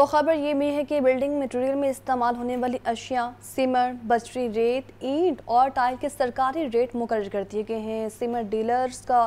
तो खबर ये भी है कि बिल्डिंग मटेरियल में इस्तेमाल होने वाली अशिया सीमर बजरी रेत ईंट और टाइल के सरकारी रेट मुकर कर दिए गए हैं सीमेंट डीलर्स का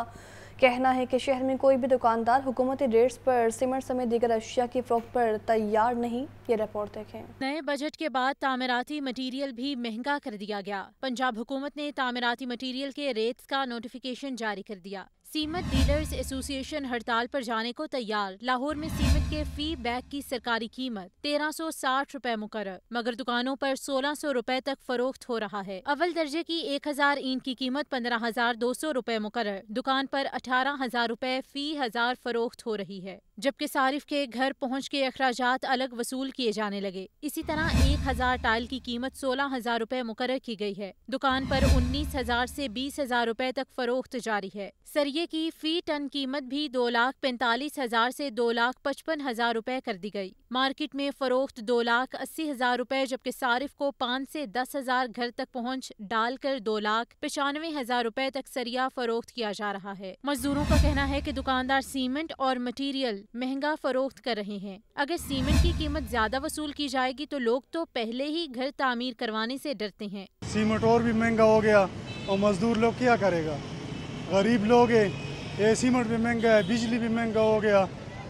कहना है कि शहर में कोई भी दुकानदार हुकूमती रेट्स पर सिमर समेत दीगर अशिया की फरोख पर तैयार नहीं ये रिपोर्ट देखें नए बजट के बाद तामीराती मटेरियल भी महंगा कर दिया गया पंजाब हुकूमत ने तामीराती मटेरियल के रेट्स का नोटिफिकेशन जारी कर दिया सीमत डीलर्स एसोसिएशन हड़ताल पर जाने को तैयार लाहौर में सीमत के फी बैग की सरकारी कीमत तेरह सौ साठ रूपए मुकर मगर दुकानों पर सोलह सौ रूपए तक फरोख्त हो रहा है अव्वल दर्जे की एक हजार ईंट की कीमत पंद्रह हजार दो सौ रूपए मुकर दुकान पर अठारह हजार रूपए फी हजार फरोख्त हो रही है जबकि सारिफ के घर पहुँच के अखराज अलग वसूल किए जाने लगे इसी तरह एक हजार टाइल की कीमत सोलह हजार रूपए मुकर की गयी है दुकान पर उन्नीस हजार ऐसी बीस हजार रूपए तक फरोख्त जारी है सरिये तोते की फी टन कीमत भी दो लाख पैंतालीस हजार से दो लाख पचपन हजार रुपए कर दी गई मार्केट में फरोख्त दो लाख अस्सी हजार रुपए जबकि सारिफ को पाँच से दस हजार घर तक पहुँच डालकर दो लाख पचानवे हजार रुपए तक सरिया फरोख्त किया जा रहा है मजदूरों का कहना है की दुकानदार सीमेंट और मटीरियल महंगा फरोख्त कर रहे हैं अगर सीमेंट की कीमत ज्यादा वसूल की जाएगी तो लोग तो पहले ही घर तामीर करवाने ऐसी डरते हैं सीमेंट और भी महंगा हो गया और मजदूर लोग क्या करेगा गरीब लोग हैं ए सीमेंट भी महंगा है बिजली भी महंगा हो गया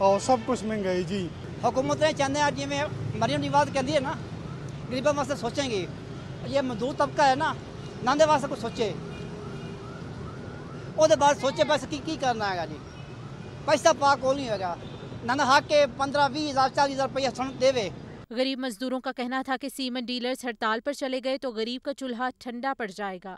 और सब कुछ महंगा है जी हुकूमत ने चाहते हैं जिमें मरियम नवाज कहती है ना गरीबों वास्ते सोचेंगे ये मजदूर तबका है ना नांदे वास्ते कुछ सोचे ਉਹਦੇ ਬਾਅਦ ਸੋਚੇ ਬਸ ਕੀ ਕੀ ਕਰਨਾ ਹੈਗਾ ਜੀ ਪੈਸਾ ਪਾ ਕੋਲ ਨਹੀਂ ਹੈਗਾ ਨਾ ਨਾ ਹੱਕ 15 20000 40000 ਰੁਪਏ ਸਾਨੂੰ ਦੇਵੇ गरीब मजदूरों का कहना था कि सीमेंट डीलर्स हड़ताल पर चले गए तो गरीब का चूल्हा ठंडा पड़ जाएगा